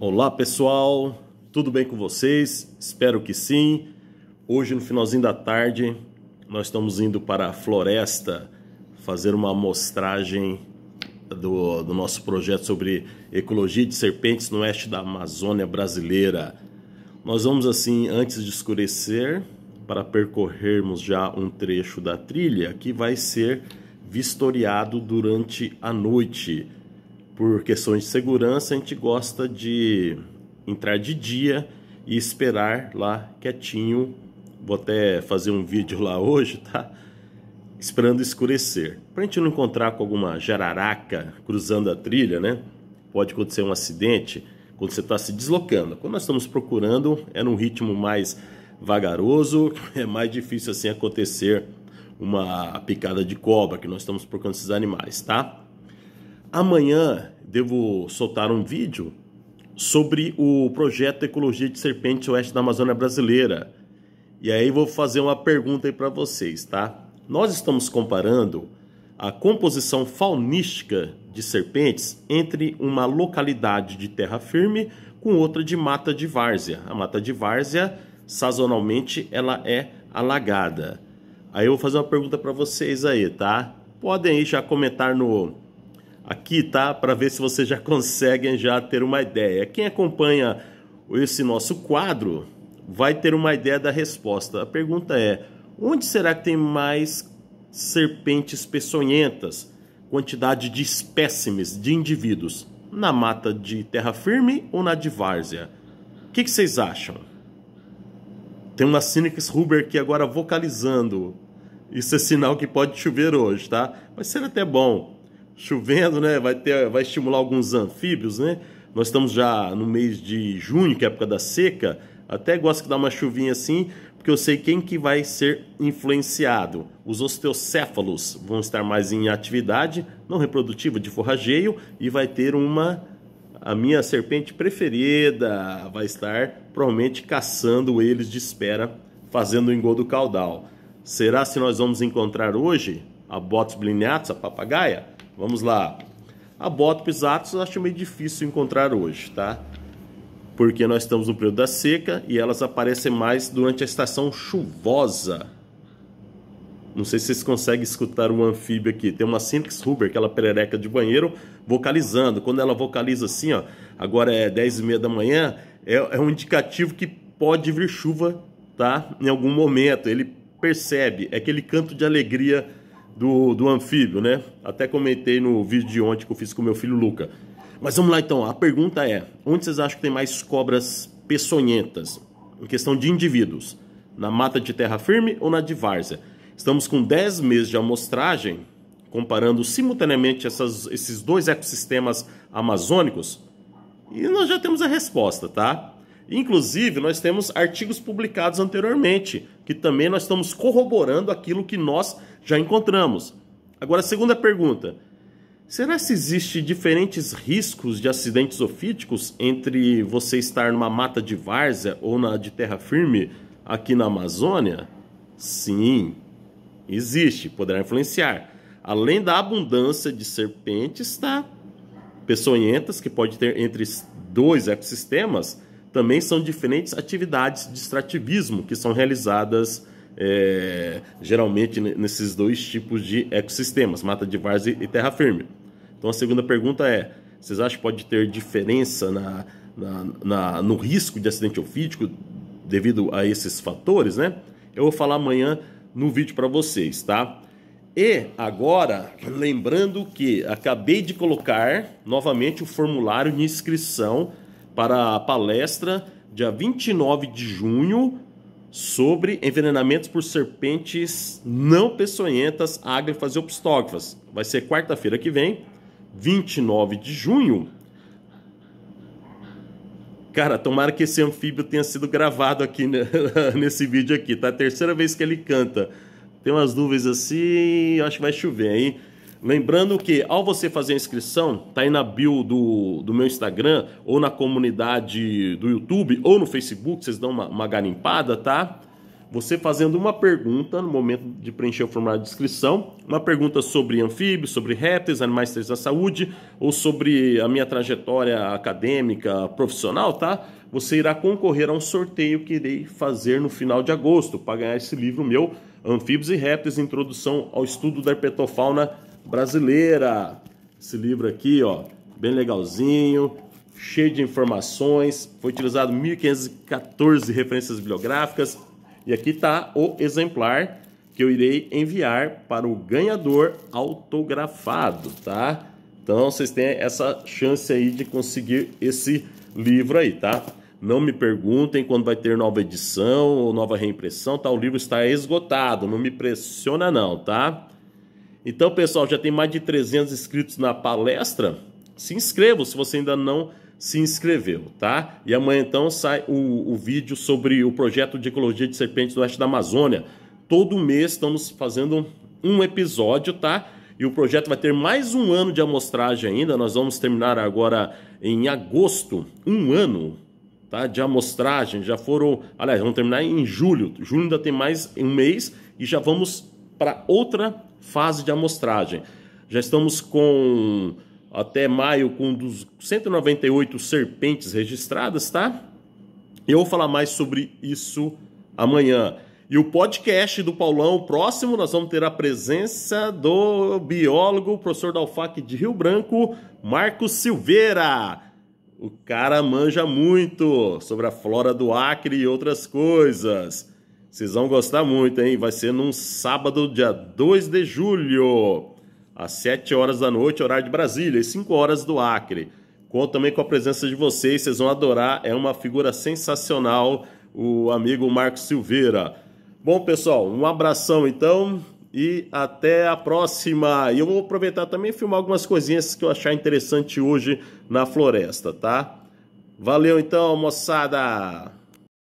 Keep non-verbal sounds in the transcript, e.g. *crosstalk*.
Olá pessoal, tudo bem com vocês? Espero que sim. Hoje, no finalzinho da tarde, nós estamos indo para a floresta fazer uma amostragem do, do nosso projeto sobre ecologia de serpentes no oeste da Amazônia brasileira. Nós vamos, assim, antes de escurecer, para percorrermos já um trecho da trilha que vai ser vistoriado durante a noite por questões de segurança, a gente gosta de entrar de dia e esperar lá quietinho. Vou até fazer um vídeo lá hoje, tá? Esperando escurecer. Pra gente não encontrar com alguma jararaca cruzando a trilha, né? Pode acontecer um acidente quando você está se deslocando. Quando nós estamos procurando, é num ritmo mais vagaroso, *laughs* é mais difícil assim acontecer uma picada de cobra que nós estamos procurando esses animais, tá? Amanhã devo soltar um vídeo sobre o projeto Ecologia de Serpentes Oeste da Amazônia Brasileira. E aí vou fazer uma pergunta aí para vocês, tá? Nós estamos comparando a composição faunística de serpentes entre uma localidade de terra firme com outra de mata de várzea. A mata de várzea, sazonalmente, ela é alagada. Aí eu vou fazer uma pergunta para vocês aí, tá? Podem aí já comentar no aqui, tá? Para ver se vocês já conseguem já ter uma ideia. Quem acompanha esse nosso quadro vai ter uma ideia da resposta. A pergunta é: onde será que tem mais serpentes peçonhentas? Quantidade de espécimes, de indivíduos? Na mata de terra firme ou na de várzea? O que, que vocês acham? Tem uma Cynics Huber aqui agora vocalizando. Isso é sinal que pode chover hoje, tá? Vai ser até bom chovendo, né? Vai, ter, vai estimular alguns anfíbios, né? Nós estamos já no mês de junho, que é a época da seca. Até gosto que dá uma chuvinha assim, porque eu sei quem que vai ser influenciado. Os osteocéfalos vão estar mais em atividade, não reprodutiva, de forrageio, e vai ter uma... A minha serpente preferida vai estar provavelmente caçando eles de espera, fazendo o engodo do caudal. Será se nós vamos encontrar hoje a Bots bliniata, a papagaia? Vamos lá. A Botops atos eu acho meio difícil encontrar hoje, tá? Porque nós estamos no período da seca e elas aparecem mais durante a estação chuvosa. Não sei se vocês conseguem escutar o um anfíbio aqui. Tem uma Syntax Huber, aquela perereca de banheiro, vocalizando. Quando ela vocaliza assim, ó, agora é 10 e meia da manhã, é, é um indicativo que pode vir chuva, tá? Em algum momento. Ele percebe, é aquele canto de alegria do, do anfíbio, né? Até comentei no vídeo de ontem que eu fiz com meu filho Luca. Mas vamos lá então, a pergunta é: onde vocês acham que tem mais cobras peçonhentas? Em questão de indivíduos, na mata de terra firme ou na de várzea? Estamos com 10 meses de amostragem, comparando simultaneamente essas, esses dois ecossistemas amazônicos, e nós já temos a resposta, tá? Inclusive, nós temos artigos publicados anteriormente, que também nós estamos corroborando aquilo que nós já encontramos. Agora, segunda pergunta. Será se existe diferentes riscos de acidentes ofíticos entre você estar numa mata de várzea ou na de terra firme aqui na Amazônia? Sim, existe, poderá influenciar. Além da abundância de serpentes, tá? Peçonhentas, que pode ter entre dois ecossistemas, também são diferentes atividades de extrativismo que são realizadas é, geralmente nesses dois tipos de ecossistemas, mata de várzea e terra firme. Então a segunda pergunta é: vocês acham que pode ter diferença na, na, na, no risco de acidente ofítico devido a esses fatores, né? Eu vou falar amanhã no vídeo para vocês, tá? E agora, lembrando que acabei de colocar novamente o formulário de inscrição para a palestra dia 29 de junho sobre envenenamentos por serpentes não peçonhentas, ágrafas e obstógrafas. Vai ser quarta-feira que vem, 29 de junho. Cara, tomara que esse anfíbio tenha sido gravado aqui *laughs* nesse vídeo aqui, tá? Terceira vez que ele canta. Tem umas nuvens assim, acho que vai chover, hein? Lembrando que ao você fazer a inscrição, tá aí na bio do, do meu Instagram, ou na comunidade do YouTube, ou no Facebook, vocês dão uma, uma garimpada, tá? Você fazendo uma pergunta no momento de preencher o formulário de inscrição, uma pergunta sobre anfíbios, sobre répteis, animais três da saúde, ou sobre a minha trajetória acadêmica, profissional, tá? Você irá concorrer a um sorteio que irei fazer no final de agosto para ganhar esse livro meu, Anfíbios e Répteis, Introdução ao Estudo da Herpetofauna brasileira. Esse livro aqui, ó, bem legalzinho, cheio de informações. Foi utilizado 1514 referências bibliográficas. E aqui está o exemplar que eu irei enviar para o ganhador autografado, tá? Então vocês têm essa chance aí de conseguir esse livro aí, tá? Não me perguntem quando vai ter nova edição ou nova reimpressão, tá? O livro está esgotado, não me pressiona não, tá? Então, pessoal, já tem mais de 300 inscritos na palestra. Se inscreva se você ainda não se inscreveu, tá? E amanhã então sai o, o vídeo sobre o projeto de ecologia de serpentes do oeste da Amazônia. Todo mês estamos fazendo um episódio, tá? E o projeto vai ter mais um ano de amostragem ainda. Nós vamos terminar agora em agosto, um ano tá? de amostragem. Já foram, aliás, vamos terminar em julho. Julho ainda tem mais um mês e já vamos para outra fase de amostragem. Já estamos com até maio com 198 serpentes registradas, tá? Eu vou falar mais sobre isso amanhã. E o podcast do Paulão, próximo, nós vamos ter a presença do biólogo, professor da UFAC de Rio Branco, Marcos Silveira. O cara manja muito sobre a flora do Acre e outras coisas. Vocês vão gostar muito, hein? Vai ser num sábado, dia 2 de julho, às 7 horas da noite, horário de Brasília, e 5 horas do Acre. Conto também com a presença de vocês, vocês vão adorar. É uma figura sensacional, o amigo Marcos Silveira. Bom, pessoal, um abração então e até a próxima. E eu vou aproveitar também e filmar algumas coisinhas que eu achar interessante hoje na floresta, tá? Valeu então, moçada!